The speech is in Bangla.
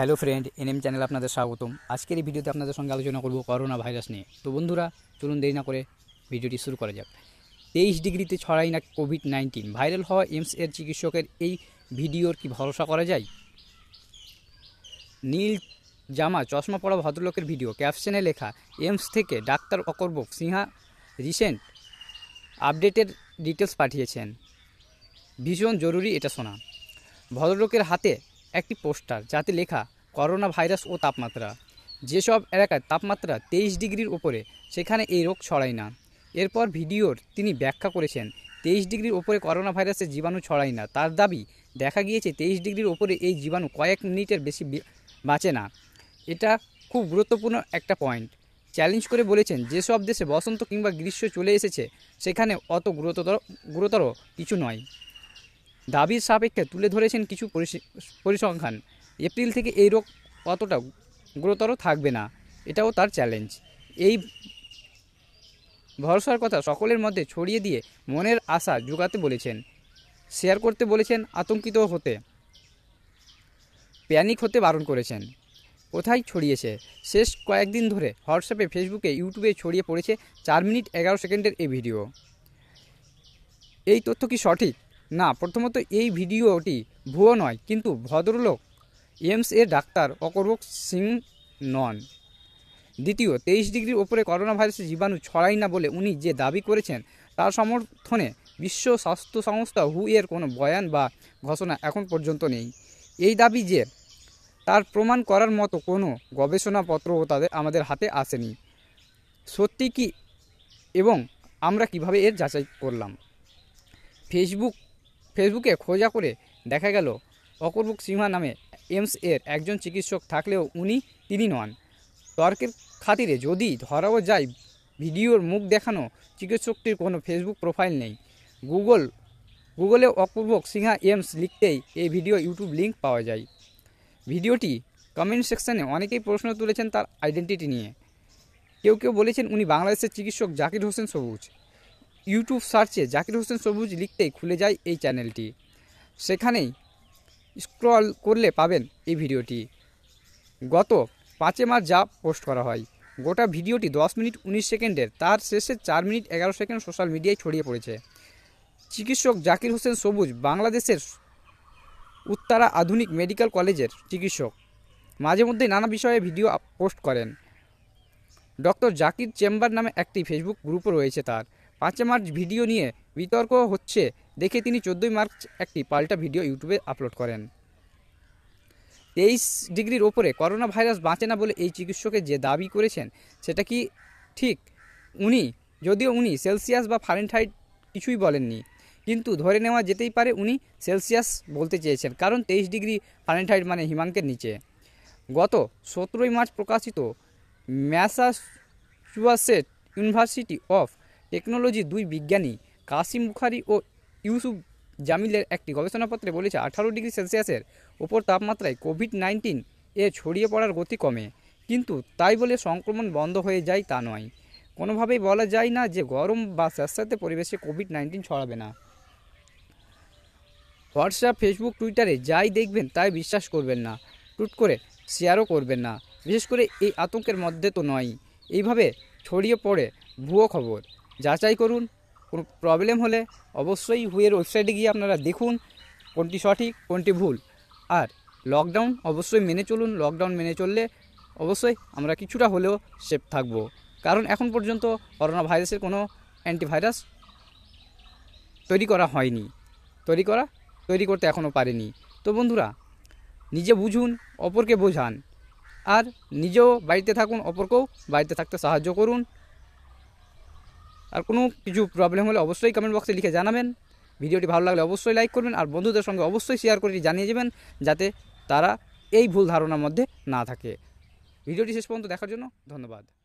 হ্যালো ফ্রেন্ড এনএম চ্যানেল আপনাদের স্বাগতম আজকের এই ভিডিওতে আপনাদের সঙ্গে আলোচনা করব করোনা ভাইরাস নিয়ে তো বন্ধুরা চলুন দেরি না করে ভিডিওটি শুরু করা যাক তেইশ ডিগ্রিতে ছড়াই না কোভিড নাইন্টিন ভাইরাল হওয়া এমস এর চিকিৎসকের এই ভিডিওর কি ভরসা করা যায় নীল জামা চশমা পড়া ভদ্রলোকের ভিডিও ক্যাপশনে লেখা এমস থেকে ডাক্তার অকর্বক সিংহা রিসেন্ট আপডেটের ডিটেলস পাঠিয়েছেন ভীষণ জরুরি এটা শোনা ভদ্রলোকের হাতে একটি পোস্টার যাতে লেখা করোনা ভাইরাস ও তাপমাত্রা যেসব এলাকায় তাপমাত্রা তেইশ ডিগ্রির ওপরে সেখানে এই রোগ ছড়ায় না এরপর ভিডিওর তিনি ব্যাখ্যা করেছেন তেইশ ডিগ্রির ওপরে করোনা ভাইরাসের জীবাণু ছড়ায় না তার দাবি দেখা গিয়েছে তেইশ ডিগ্রির ওপরে এই জীবাণু কয়েক মিনিটের বেশি বাঁচে না এটা খুব গুরুত্বপূর্ণ একটা পয়েন্ট চ্যালেঞ্জ করে বলেছেন যেসব দেশে বসন্ত কিংবা গ্রীষ্ম চলে এসেছে সেখানে অত গুরুতর গুরুতর কিছু নয় দাবির সাপেক্ষে তুলে ধরেছেন কিছু পরিসংখ্যান এপ্রিল থেকে এই রোগ অতটা গুরুতর থাকবে না এটাও তার চ্যালেঞ্জ এই ভরসার কথা সকলের মধ্যে ছড়িয়ে দিয়ে মনের আশা জোগাতে বলেছেন শেয়ার করতে বলেছেন আতঙ্কিত হতে প্যানিক হতে বারণ করেছেন কোথায় ছড়িয়েছে শেষ কয়েকদিন ধরে হোয়াটসঅ্যাপে ফেসবুকে ইউটিউবে ছড়িয়ে পড়েছে চার মিনিট এগারো সেকেন্ডের এই ভিডিও এই তথ্য কি সঠিক না প্রথমত এই ভিডিওটি ভুয়ো নয় কিন্তু ভদ্রলোক এমস এ ডাক্তার অকর্বক সিং নন দ্বিতীয় তেইশ ডিগ্রির ওপরে করোনা ভাইরাসের জীবাণু ছড়াই না বলে উনি যে দাবি করেছেন তার সমর্থনে বিশ্ব স্বাস্থ্য সংস্থা হু এর কোনো বয়ান বা ঘোষণা এখন পর্যন্ত নেই এই দাবি যে তার প্রমাণ করার মতো কোনো গবেষণাপত্রও তাদের আমাদের হাতে আসেনি সত্যি কি এবং আমরা কিভাবে এর যাচাই করলাম ফেসবুক ফেসবুকে খোঁজা করে দেখা গেল অপরূপ সিংহা নামে এমস এর একজন চিকিৎসক থাকলেও উনি তিনি নন তর্কের খাতিরে যদি ধরাও যায় ভিডিওর মুখ দেখানো চিকিৎসকটির কোনো ফেসবুক প্রোফাইল নেই গুগল গুগলে অপূর্বক সিংহা এমস লিখতেই এই ভিডিও ইউটিউব লিঙ্ক পাওয়া যায় ভিডিওটি কমেন্ট সেকশানে অনেকেই প্রশ্ন তুলেছেন তার আইডেন্টিটি নিয়ে কেউ কেউ বলেছেন উনি বাংলাদেশের চিকিৎসক জাকির হোসেন সবুজ ইউটিউব সার্চে জাকির হোসেন সবুজ লিখতেই খুলে যায় এই চ্যানেলটি সেখানেই স্ক্রল করলে পাবেন এই ভিডিওটি গত পাঁচে মার্চ যা পোস্ট করা হয় গোটা ভিডিওটি দশ মিনিট উনিশ সেকেন্ডের তার শেষে চার মিনিট এগারো সেকেন্ড সোশ্যাল মিডিয়ায় ছড়িয়ে পড়েছে চিকিৎসক জাকির হোসেন সবুজ বাংলাদেশের উত্তরা আধুনিক মেডিকেল কলেজের চিকিৎসক মাঝে মধ্যে নানা বিষয়ে ভিডিও পোস্ট করেন ডক্টর জাকির চেম্বার নামে একটি ফেসবুক গ্রুপও রয়েছে তার পাঁচে মার্চ ভিডিও নিয়ে বিতর্ক হচ্ছে দেখে তিনি চোদ্দোই মার্চ একটি পাল্টা ভিডিও ইউটিউবে আপলোড করেন তেইশ ডিগ্রির ওপরে করোনা ভাইরাস বাঁচে না বলে এই চিকিৎসকের যে দাবি করেছেন সেটা কি ঠিক উনি যদিও উনি সেলসিয়াস বা ফারেনহাইট কিছুই বলেননি কিন্তু ধরে নেওয়া যেতেই পারে উনি সেলসিয়াস বলতে চেয়েছেন কারণ তেইশ ডিগ্রি ফারেনহাইট মানে হিমাঙ্কের নিচে গত সতেরোই মার্চ প্রকাশিত ম্যাসাচুয়াসেট ইউনিভার্সিটি অফ টেকনোলজি দুই বিজ্ঞানী কাসিম বুখারি ও ইউসুফ জামিলের একটি গবেষণাপত্রে বলেছে আঠারো ডিগ্রি সেলসিয়াসের ওপর তাপমাত্রায় কোভিড নাইন্টিন এ ছড়িয়ে পড়ার গতি কমে কিন্তু তাই বলে সংক্রমণ বন্ধ হয়ে যায় তা নয় কোনোভাবেই বলা যায় না যে গরম বা স্যাঁতস্যাঁতে পরিবেশে কোভিড নাইন্টিন ছড়াবে না হোয়াটসঅ্যাপ ফেসবুক টুইটারে যাই দেখবেন তাই বিশ্বাস করবেন না টুট করে শেয়ারও করবেন না বিশেষ করে এই আতঙ্কের মধ্যে তো নয় এইভাবে ছড়িয়ে পড়ে ভুয়ো খবর যাচাই করুন কোনো প্রবলেম হলে অবশ্যই হুয়ের ওয়েবসাইটে গিয়ে আপনারা দেখুন কোনটি সঠিক কোনটি ভুল আর লকডাউন অবশ্যই মেনে চলুন লকডাউন মেনে চললে অবশ্যই আমরা কিছুটা হলেও সেফ থাকব কারণ এখন পর্যন্ত করোনা ভাইরাসের কোনো অ্যান্টিভাইরাস তৈরি করা হয়নি তৈরি করা তৈরি করতে এখনও পারেনি তো বন্ধুরা নিজে বুঝুন অপরকে বোঝান আর নিজেও বাড়িতে থাকুন অপরকেও বাড়িতে থাকতে সাহায্য করুন আর কোনো কিছু প্রবলেম হলে অবশ্যই কমেন্ট বক্সে লিখে জানাবেন ভিডিওটি ভালো লাগলে অবশ্যই লাইক করবেন আর বন্ধুদের সঙ্গে অবশ্যই শেয়ার করে জানিয়ে যাবেন যাতে তারা এই ভুল ধারণার মধ্যে না থাকে ভিডিওটি শেষ পর্যন্ত দেখার জন্য ধন্যবাদ